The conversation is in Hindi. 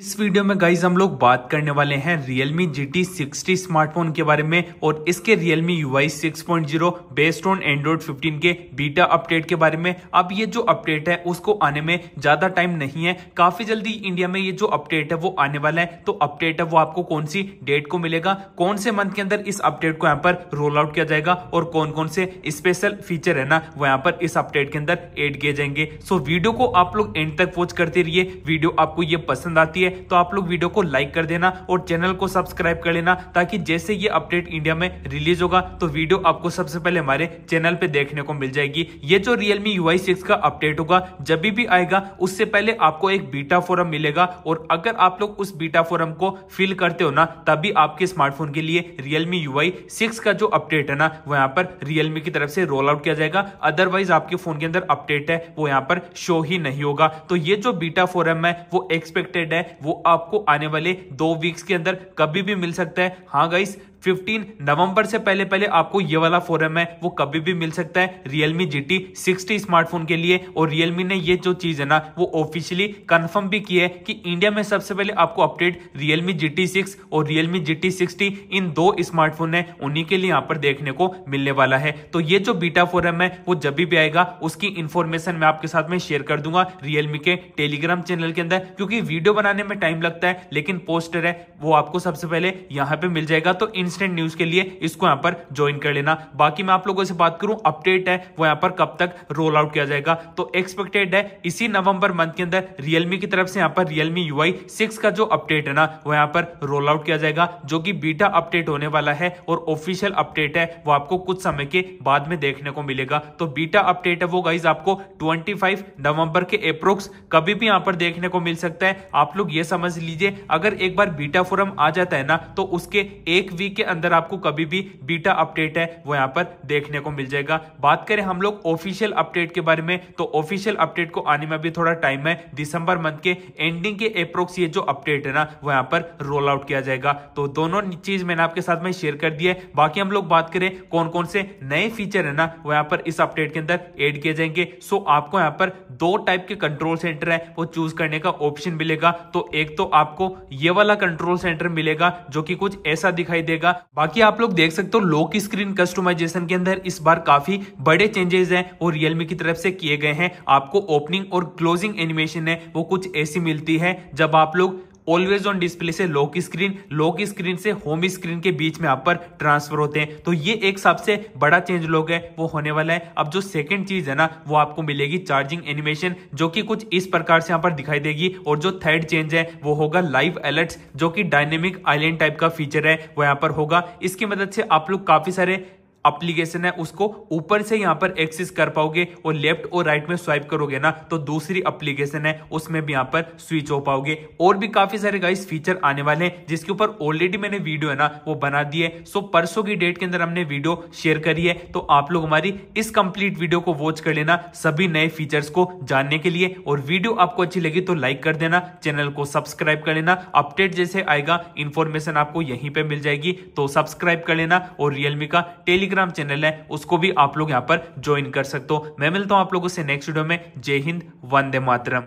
इस वीडियो में गाइज हम लोग बात करने वाले हैं Realme 60 स्मार्टफोन के बारे में और इसके Realme UI 6.0 based on Android fifteen के बीटा अपडेट के बारे में अब ये जो अपडेट है उसको आने में ज्यादा टाइम नहीं है काफी जल्दी इंडिया में ये जो अपडेट है वो आने वाला है तो अपडेट है वो आपको कौन सी डेट को मिलेगा कौन से मंथ के अंदर इस अपडेट को यहाँ पर रोल आउट किया जाएगा और कौन कौन से स्पेशल फीचर है ना वो यहाँ पर इस अपडेट के अंदर एड किए जाएंगे सो वीडियो को आप लोग एंड तक वॉच करते रहिए वीडियो आपको ये पसंद आती है है तो आप लोग वीडियो को लाइक कर देना और चैनल को सब्सक्राइब कर लेना ताकि जैसे ये अपडेट इंडिया में रिलीज होगा तो वीडियो आपको सबसे पहले हमारे चैनल पे देखने को मिल जाएगी ये जो Realme UI 6 का अपडेट होगा जब भी आएगा उससे पहले आपको एक बीटा फोरम मिलेगा और अगर आप लोग उस बीटा फोरम को फिल करते हो ना तभी आपके स्मार्टफोन के लिए Realme UI 6 का जो अपडेट है ना वो यहाँ पर Realme की तरफ से रोल आउट किया जाएगा अदरवाइज आपके फोन के अंदर अपडेट है वो यहाँ पर शो ही नहीं होगा तो ये जो बीटा फोरम है वो एक्सपेक्टेड है वो आपको आने वाले दो वीक्स के अंदर कभी भी मिल सकता है हाँ गाइस फिफ्टीन नवंबर से पहले पहले आपको ये वाला फोरम है वो कभी भी मिल सकता है Realme G T sixty smartphone के लिए और रियलमी ने ये जो चीज है ना वो ऑफिशियली कंफर्म भी की है कि इंडिया में सबसे पहले आपको update Realme G T six और रियलमी जी टी सिक्सटी इन दो स्मार्टफोन है उन्हीं के लिए यहाँ पर देखने को मिलने वाला है तो ये जो बीटा फोरम है वो जब भी आएगा उसकी इन्फॉर्मेशन मैं आपके साथ में शेयर कर दूंगा रियलमी के टेलीग्राम चैनल के अंदर क्योंकि वीडियो बनाने में टाइम लगता है लेकिन पोस्टर है वो आपको सबसे पहले यहाँ पे मिल जाएगा तो इन इंस्टेंट न्यूज के लिए इसको यहां पर ज्वाइन कर लेना बाकी मैं आप लोगों से बात करूं अपडेट है वो यहां पर कब तक रोल आउट किया जाएगा तो एक्सपेक्टेड है इसी नवंबर मंथ के अंदर रियलमी की तरफ से यहां पर रियलमी यू आई का जो अपडेट है ना वो यहां पर रोल आउट किया जाएगा जो कि बीटा अपडेट होने वाला है और ऑफिशियल अपडेट है वो आपको कुछ समय के बाद में देखने को मिलेगा तो बीटा अपडेट है वो गाइज आपको ट्वेंटी नवंबर के अप्रोक्स कभी भी यहां पर देखने को मिल सकता है आप लोग ये समझ लीजिए अगर एक बार बीटा फोरम आ जाता है ना तो उसके एक वीक के अंदर आपको कभी भी बीटा अपडेट है वो यहाँ पर देखने को मिल जाएगा बात करें हम लोग ऑफिशियल अपडेट के बारे में तो ऑफिशियल अपडेट को आने में भी थोड़ा टाइम है दिसंबर मंथ के एंडिंग के अप्रोक्स ये जो अपडेट है ना वो यहाँ पर रोल आउट किया जाएगा तो दोनों चीज मैंने आपके साथ में शेयर कर दिया है बाकी हम लोग बात करें कौन कौन से नए फीचर है ना वो यहाँ पर इस अपडेट के अंदर एड किए जाएंगे सो आपको यहाँ पर दो टाइप के कंट्रोल सेंटर है वो चूज करने का ऑप्शन मिलेगा तो एक तो आपको ये वाला कंट्रोल सेंटर मिलेगा जो कि कुछ ऐसा दिखाई देगा रहेगा बाकी आप लोग देख सकते हो लॉक स्क्रीन कस्टमाइजेशन के अंदर इस बार काफी बड़े चेंजेस हैं और रियलमी की तरफ से किए गए हैं आपको ओपनिंग और क्लोजिंग एनिमेशन है वो कुछ ऐसी मिलती है जब आप लोग ऑलवेज ऑन डिस्प्ले से लॉक स्क्रीन लॉक स्क्रीन से होम स्क्रीन के बीच में आप पर ट्रांसफर होते हैं तो ये एक सबसे बड़ा चेंज लोग है वो होने वाला है अब जो सेकंड चीज है ना वो आपको मिलेगी चार्जिंग एनिमेशन जो कि कुछ इस प्रकार से यहाँ पर दिखाई देगी और जो थर्ड चेंज है वो होगा लाइव अलर्ट जो कि डायनेमिक आइलैंड टाइप का फीचर है वो यहाँ पर होगा इसकी मदद से आप लोग काफी सारे अप्लीकेशन है उसको ऊपर से यहाँ पर एक्सेस कर पाओगे और लेफ्ट और राइट में स्वाइप करोगे ना तो दूसरी अप्लीकेशन है उसमें भी यहाँ पर स्विच हो पाओगे और भी काफी सारे गाइस फीचर आने वाले हैं जिसके ऊपर ऑलरेडी मैंने वीडियो है ना वो बना दी है सो परसों की डेट के अंदर हमने वीडियो शेयर करी है तो आप लोग हमारी इस कंप्लीट वीडियो को वॉच कर लेना सभी नए फीचर्स को जानने के लिए और वीडियो आपको अच्छी लगी तो लाइक कर देना चैनल को सब्सक्राइब कर लेना अपडेट जैसे आएगा इन्फॉर्मेशन आपको यहीं पर मिल जाएगी तो सब्सक्राइब कर लेना और रियलमी का टेलीग्राम टेलीग्राम चैनल है उसको भी आप लोग यहाँ पर ज्वाइन कर सकते हो मैं मिलता हूँ आप लोगों से नेक्स्ट वीडियो में जय हिंद वंदे मातरम